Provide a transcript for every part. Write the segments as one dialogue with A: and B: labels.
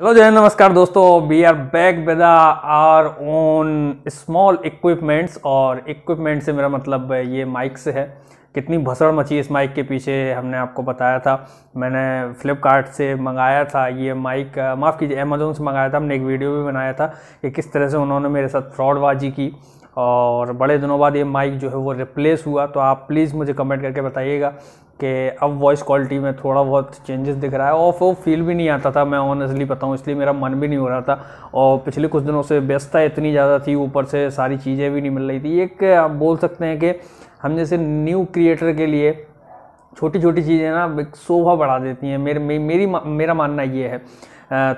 A: hello जय नमस्कार दोस्तों we are back with our own small equipments और इक्विपमेंट से मेरा मतलब ये माइक से है कितनी भसड़ मची इस माइक के पीछे हमने आपको बताया था मैंने फ्लिपकार्ट से मंगाया था ये माइक माफ़ कीजिए अमेजोन से मंगाया था हमने एक वीडियो भी बनाया था कि किस तरह से उन्होंने मेरे साथ फ्रॉडबाजी की और बड़े दिनों बाद ये माइक जो है वो रिप्लेस हुआ तो आप प्लीज़ मुझे कमेंट करके बताइएगा कि अब वॉइस क्वालिटी में थोड़ा बहुत चेंजेस दिख रहा है और वो फील भी नहीं आता था मैं ऑनेस्टली बताऊँ इसलिए मेरा मन भी नहीं हो रहा था और पिछले कुछ दिनों से व्यस्तता इतनी ज़्यादा थी ऊपर से सारी चीज़ें भी नहीं मिल रही थी एक आप बोल सकते हैं कि हम जैसे न्यू क्रिएटर के लिए छोटी छोटी चीज़ें ना एक शोभा बढ़ा देती हैं मेरे मेरी मेरा मानना ये है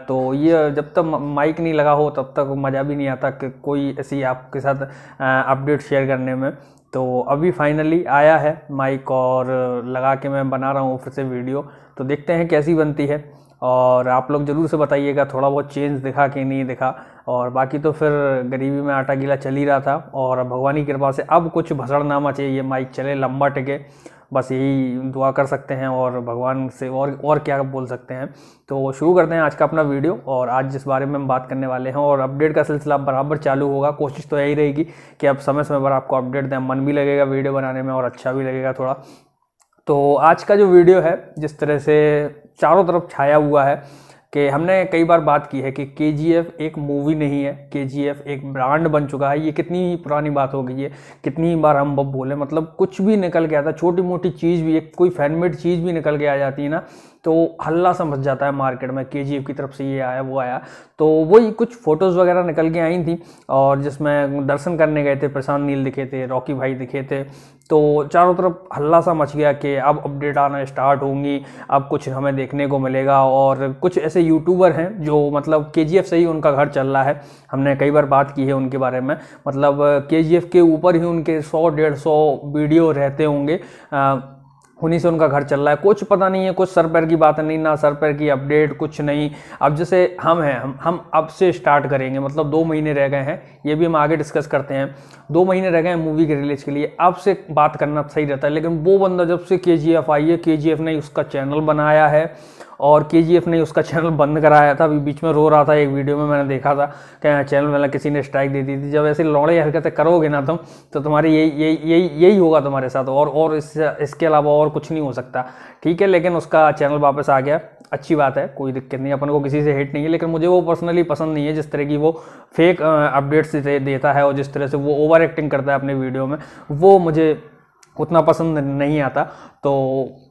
A: तो ये जब तक माइक नहीं लगा हो तब तक मज़ा भी नहीं आता कि कोई ऐसी आपके साथ अपडेट शेयर करने में तो अभी फाइनली आया है माइक और लगा के मैं बना रहा हूँ फिर से वीडियो तो देखते हैं कैसी बनती है और आप लोग ज़रूर से बताइएगा थोड़ा बहुत चेंज दिखा कि नहीं दिखा और बाकी तो फिर गरीबी में आटा गीला चल ही रहा था और भगवान की कृपा से अब कुछ भसड़ चाहिए माइक चले लंबा टिके बस यही दुआ कर सकते हैं और भगवान से और और क्या बोल सकते हैं तो शुरू करते हैं आज का अपना वीडियो और आज जिस बारे में हम बात करने वाले हैं और अपडेट का सिलसिला बराबर चालू होगा कोशिश तो यही रहेगी कि अब समय समय पर आपको अपडेट दें मन भी लगेगा वीडियो बनाने में और अच्छा भी लगेगा थोड़ा तो आज का जो वीडियो है जिस तरह से चारों तरफ छाया हुआ है कि हमने कई बार बात की है कि के एक मूवी नहीं है के एक ब्रांड बन चुका है ये कितनी ही पुरानी बात हो गई है कितनी बार हम बोले मतलब कुछ भी निकल के आता छोटी मोटी चीज़ भी एक कोई फैनमेड चीज़ भी निकल के आ जाती है ना तो हल्ला सा मच जाता है मार्केट में के की तरफ से ये आया वो आया तो वही कुछ फ़ोटोज़ वगैरह निकल के आई थी और जिसमें दर्शन करने गए थे प्रशांत नील दिखे थे रॉकी भाई दिखे थे तो चारों तरफ हल्ला सा मच गया कि अब अपडेट आना स्टार्ट होंगी अब कुछ हमें देखने को मिलेगा और कुछ ऐसे यूट्यूबर हैं जो मतलब के से ही उनका घर चल रहा है हमने कई बार बात की है उनके बारे में मतलब के के ऊपर ही उनके सौ डेढ़ सौ वीडियो रहते होंगे उन्हीं से उनका घर चल रहा है कुछ पता नहीं है कुछ सर पैर की बात नहीं ना सर पैर की अपडेट कुछ नहीं अब जैसे हम हैं हम हम अब से स्टार्ट करेंगे मतलब दो महीने रह गए हैं ये भी हम आगे डिस्कस करते हैं दो महीने रह गए हैं मूवी के रिलीज के लिए अब से बात करना सही रहता है लेकिन वो बंदा जब से के जी एफ आई है के जी एफ ने उसका चैनल बनाया है और के जी एफ ने उसका चैनल बंद कराया था अभी बीच में रो रहा था एक वीडियो में मैंने देखा था क्या हाँ, चैनल वाला किसी ने स्ट्राइक दे दी थी जब ऐसे लौड़े हरकतें करोगे ना तुम तो तुम्हारे यही यही यही यही होगा तुम्हारे साथ और और इससे इसके अलावा और और कुछ नहीं हो सकता ठीक है लेकिन उसका चैनल वापस आ गया अच्छी बात है कोई दिक्कत नहीं अपन को किसी से हेट नहीं है लेकिन मुझे वो पर्सनली पसंद नहीं है जिस तरह की वो फेक अपडेट्स देता है और जिस तरह से वो ओवर एक्टिंग करता है अपने वीडियो में वो मुझे उतना पसंद नहीं आता तो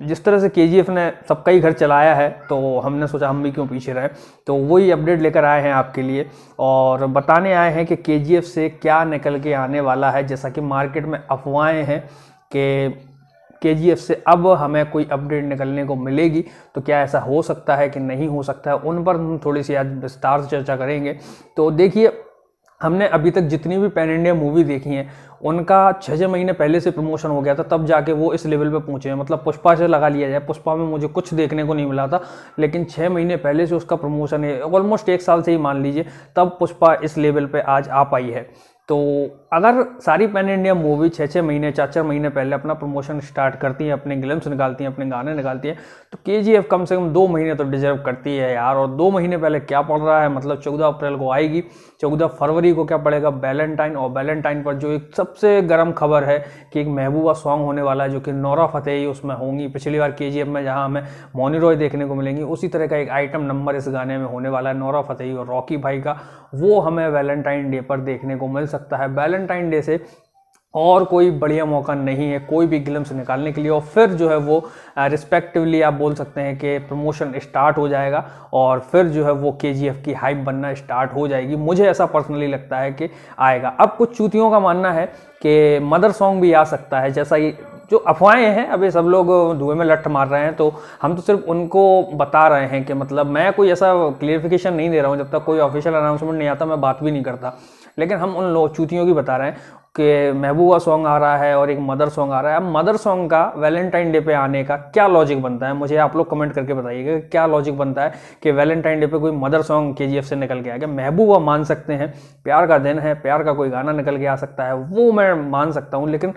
A: जिस तरह से के ने सबका ही घर चलाया है तो हमने सोचा हम भी क्यों पीछे रहें तो वही अपडेट लेकर आए हैं आपके लिए और बताने आए हैं कि के से क्या निकल के आने वाला है जैसा कि मार्केट में अफवाहें हैं कि के से अब हमें कोई अपडेट निकलने को मिलेगी तो क्या ऐसा हो सकता है कि नहीं हो सकता है उन पर हम थोड़ी सी आज विस्तार से चर्चा करेंगे तो देखिए हमने अभी तक जितनी भी पैन इंडिया मूवी देखी हैं उनका छः छः महीने पहले से प्रमोशन हो गया था तब जाके वो इस लेवल पे पहुंचे हैं मतलब पुष्पा से लगा लिया जाए पुष्पा में मुझे कुछ देखने को नहीं मिला था लेकिन छः महीने पहले से उसका प्रमोशन है ऑलमोस्ट एक साल से ही मान लीजिए तब पुष्पा इस लेवल पे आज आ पाई है तो अगर सारी पैन इंडिया मूवी छः छः महीने चार चार महीने पहले अपना प्रमोशन स्टार्ट करती है अपने ग्लिम्स निकालती है अपने गाने निकालती है तो के कम से कम दो महीने तो डिजर्व करती है यार और दो महीने पहले क्या पड़ रहा है मतलब चौदह अप्रैल को आएगी चौदह फरवरी को क्या पड़ेगा वैलेंटाइन और वैलेंटाइन पर जो एक सबसे गर्म खबर है कि एक महबूबा सॉन्ग होने वाला है जो कि नौरा फतेही उसमें होंगी पिछली बार के में जहाँ हमें मोनी रॉय देखने को मिलेंगी उसी तरह का एक आइटम नंबर इस गाने में होने वाला है नौरा फतेही और रॉकी भाई का वो हमें वैलेंटाइन डे पर देखने को मिल सकता सकता है वैलेंटाइन डे से और कोई बढ़िया मौका नहीं है कोई भी गिलम्स निकालने के लिए और फिर जो है वो रिस्पेक्टिवली आप बोल सकते हैं कि प्रमोशन स्टार्ट हो जाएगा और फिर जो है वो के की हाइप बनना स्टार्ट हो जाएगी मुझे ऐसा पर्सनली लगता है कि आएगा अब कुछ चूतियों का मानना है कि मदर सॉन्ग भी आ सकता है जैसा ये जो अफवाहें हैं अभी सब लोग धुएं में लट्ठ मार रहे हैं तो हम तो सिर्फ उनको बता रहे हैं कि मतलब मैं कोई ऐसा क्लियरिफिकेशन नहीं दे रहा हूँ जब तक कोई ऑफिशियल अनाउंसमेंट नहीं आता मैं बात भी नहीं करता लेकिन हम उन लो चूतियों की बता रहे हैं कि महबूबा सॉन्ग आ रहा है और एक मदर सॉन्ग आ रहा है अब मदर सॉन्ग का वैलेंटाइन डे पे आने का क्या लॉजिक बनता है मुझे आप लोग कमेंट करके बताइएगा क्या लॉजिक बनता है कि वैलेंटाइन डे पे कोई मदर सॉन्ग के से निकल के आ गया महबूबा मान सकते हैं प्यार का दिन है प्यार का कोई गाना निकल के आ सकता है वो मैं मान सकता हूँ लेकिन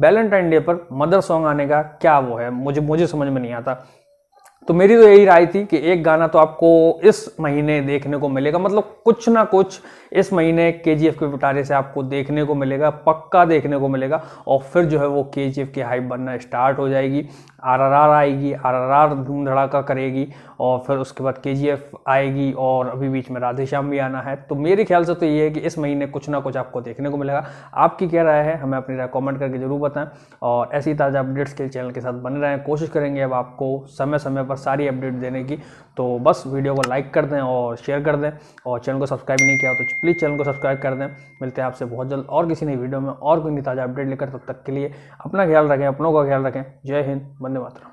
A: वैलेंटाइन डे पर मदर सॉन्ग आने का क्या वो है मुझे मुझे समझ में नहीं आता तो मेरी तो यही राय थी कि एक गाना तो आपको इस महीने देखने को मिलेगा मतलब कुछ ना कुछ इस महीने के जी एफ के पिटारे से आपको देखने को मिलेगा पक्का देखने को मिलेगा और फिर जो है वो के जी एफ की हाइप बनना स्टार्ट हो जाएगी आर आर आर आएगी आर आर आर धूम धड़ाका करेगी और फिर उसके बाद के जी एफ आएगी और अभी बीच में राधे श्याम भी आना है तो मेरे ख्याल से तो ये है कि इस महीने कुछ ना कुछ आपको देखने को मिलेगा आपकी क्या राय है हमें अपनी राय कॉमेंट करके ज़रूर बताएँ और ऐसी ताज़ा अपडेट्स के चैनल के साथ बने रहें कोशिश करेंगे अब आपको समय समय पर पर सारी अपडेट देने की तो बस वीडियो को लाइक कर दें और शेयर कर दें और चैनल को सब्सक्राइब नहीं किया तो प्लीज़ चैनल को सब्सक्राइब कर दें मिलते हैं आपसे बहुत जल्द और किसी नई वीडियो में और कोई ताज़ा अपडेट लेकर तब तक के लिए अपना ख्याल रखें अपनों का ख्याल रखें जय हिंद वंदे मातरम